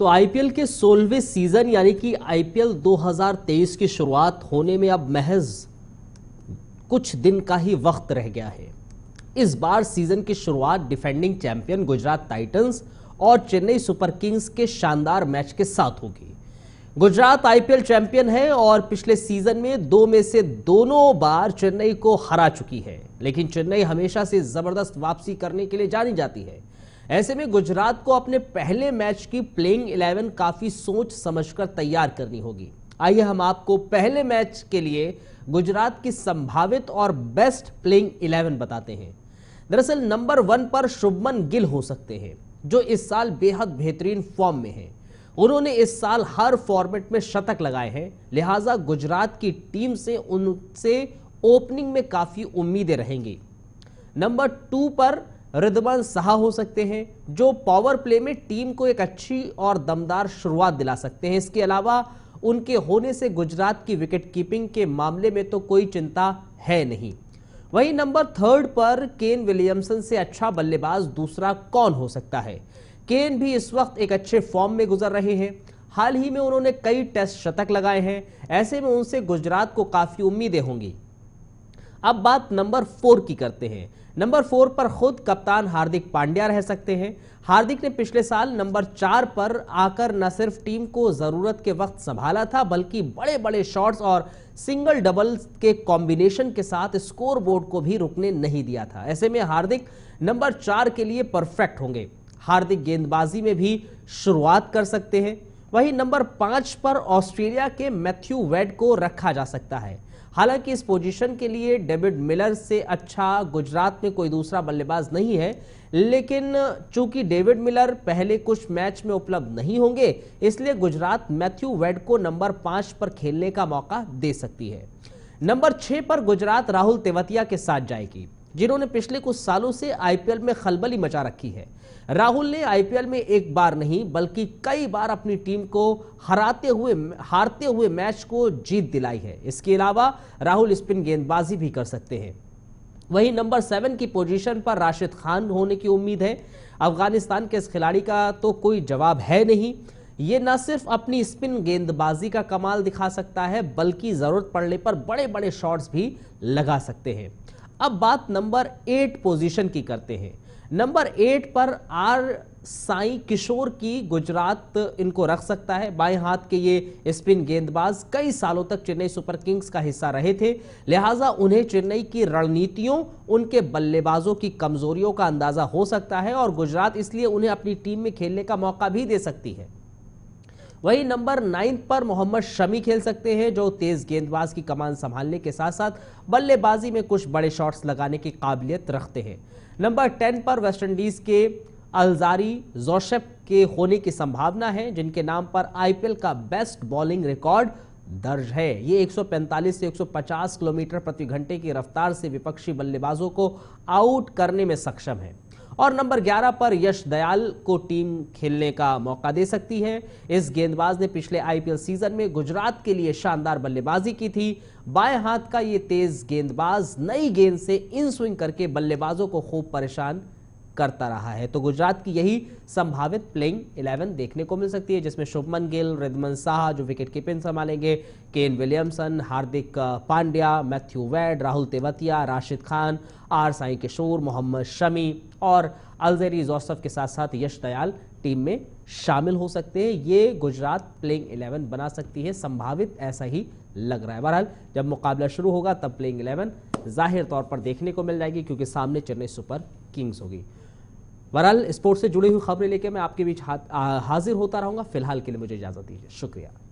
तो आईपीएल के सोलहवें सीजन यानी कि आईपीएल 2023 की शुरुआत होने में अब महज कुछ दिन का ही वक्त रह गया है इस बार सीजन की शुरुआत डिफेंडिंग चैंपियन गुजरात टाइटंस और चेन्नई सुपर किंग्स के शानदार मैच के साथ होगी गुजरात आईपीएल चैंपियन है और पिछले सीजन में दो में से दोनों बार चेन्नई को हरा चुकी है लेकिन चेन्नई हमेशा से जबरदस्त वापसी करने के लिए जानी जाती है ऐसे में गुजरात को अपने पहले मैच की प्लेइंग इलेवन काफी सोच समझकर तैयार करनी होगी आइए हम आपको पहले मैच के लिए गुजरात की संभावित और बेस्ट प्लेइंग इलेवन बताते हैं दरअसल नंबर वन पर शुभमन गिल हो सकते हैं जो इस साल बेहद बेहतरीन फॉर्म में है उन्होंने इस साल हर फॉर्मेट में शतक लगाए हैं लिहाजा गुजरात की टीम से उनसे ओपनिंग में काफ़ी उम्मीदें रहेंगी नंबर टू पर रिद्धवन साहा हो सकते हैं जो पावर प्ले में टीम को एक अच्छी और दमदार शुरुआत दिला सकते हैं इसके अलावा उनके होने से गुजरात की विकेट कीपिंग के मामले में तो कोई चिंता है नहीं वहीं नंबर थर्ड पर केन विलियमसन से अच्छा बल्लेबाज दूसरा कौन हो सकता है केन भी इस वक्त एक अच्छे फॉर्म में गुजर रहे हैं हाल ही में उन्होंने कई टेस्ट शतक लगाए हैं ऐसे में उनसे गुजरात को काफी उम्मीदें होंगी अब बात नंबर फोर की करते हैं नंबर फोर पर खुद कप्तान हार्दिक पांड्या रह सकते हैं हार्दिक ने पिछले साल नंबर चार पर आकर न सिर्फ टीम को ज़रूरत के वक्त संभाला था बल्कि बड़े बड़े शॉट्स और सिंगल डबल के कॉम्बिनेशन के साथ स्कोर बोर्ड को भी रुकने नहीं दिया था ऐसे में हार्दिक नंबर चार के लिए परफेक्ट होंगे हार्दिक गेंदबाजी में भी शुरुआत कर सकते हैं वहीं नंबर पांच पर ऑस्ट्रेलिया के मैथ्यू वेड को रखा जा सकता है हालांकि इस पोजीशन के लिए डेविड मिलर से अच्छा गुजरात में कोई दूसरा बल्लेबाज नहीं है लेकिन चूंकि डेविड मिलर पहले कुछ मैच में उपलब्ध नहीं होंगे इसलिए गुजरात मैथ्यू वेड को नंबर पांच पर खेलने का मौका दे सकती है नंबर छह पर गुजरात राहुल तेवतिया के साथ जाएगी जिन्होंने पिछले कुछ सालों से आईपीएल में खलबली मचा रखी है राहुल ने आईपीएल में एक बार नहीं बल्कि कई बार अपनी टीम को हराते हुए हारते हुए मैच को जीत दिलाई है इसके अलावा राहुल स्पिन गेंदबाजी भी कर सकते हैं वहीं नंबर सेवन की पोजीशन पर राशिद खान होने की उम्मीद है अफगानिस्तान के इस खिलाड़ी का तो कोई जवाब है नहीं ये न सिर्फ अपनी स्पिन गेंदबाजी का कमाल दिखा सकता है बल्कि ज़रूरत पड़ने पर बड़े बड़े शॉट्स भी लगा सकते हैं अब बात नंबर एट पोजीशन की करते हैं नंबर एट पर आर साई किशोर की गुजरात इनको रख सकता है बाएं हाथ के ये स्पिन गेंदबाज कई सालों तक चेन्नई सुपर किंग्स का हिस्सा रहे थे लिहाजा उन्हें चेन्नई की रणनीतियों उनके बल्लेबाजों की कमजोरियों का अंदाजा हो सकता है और गुजरात इसलिए उन्हें अपनी टीम में खेलने का मौका भी दे सकती है वहीं नंबर नाइन पर मोहम्मद शमी खेल सकते हैं जो तेज गेंदबाज की कमान संभालने के साथ साथ बल्लेबाजी में कुछ बड़े शॉट्स लगाने की काबिलियत रखते हैं नंबर टेन पर वेस्टइंडीज के अलजारी जोशेफ के होने की संभावना है जिनके नाम पर आईपीएल का बेस्ट बॉलिंग रिकॉर्ड दर्ज है ये 145 से 150 किलोमीटर प्रति घंटे की रफ्तार से विपक्षी बल्लेबाजों को आउट करने में सक्षम है और नंबर 11 पर यश दयाल को टीम खेलने का मौका दे सकती है इस गेंदबाज ने पिछले आईपीएल सीजन में गुजरात के लिए शानदार बल्लेबाजी की थी बाएं हाथ का ये तेज गेंदबाज नई गेंद से इन स्विंग करके बल्लेबाजों को खूब परेशान करता रहा है तो गुजरात की यही संभावित प्लेइंग इलेवन देखने को मिल सकती है जिसमें शुभमन गिल रिदमन शाह जो विकेट कीपिंग संभालेंगे Kane Williamson Hardik Pandya Matthew Wade Rahul Tewatia Rashid Khan R Sai Kishore Mohammed Shami और अलजेरी जोसफ के साथ साथ यश दयाल टीम में शामिल हो सकते हैं ये गुजरात प्लेइंग इलेवन बना सकती है संभावित ऐसा ही लग रहा है बहरहाल जब मुकाबला शुरू होगा तब प्लेइंग इलेवन जाहिर तौर पर देखने को मिल जाएगी क्योंकि सामने चेन्नई सुपर किंग्स होगी बहरहाल स्पोर्ट्स से जुड़ी हुई खबरें लेकर मैं आपके बीच हाजिर होता रहूंगा फिलहाल के लिए मुझे इजाजत दीजिए शुक्रिया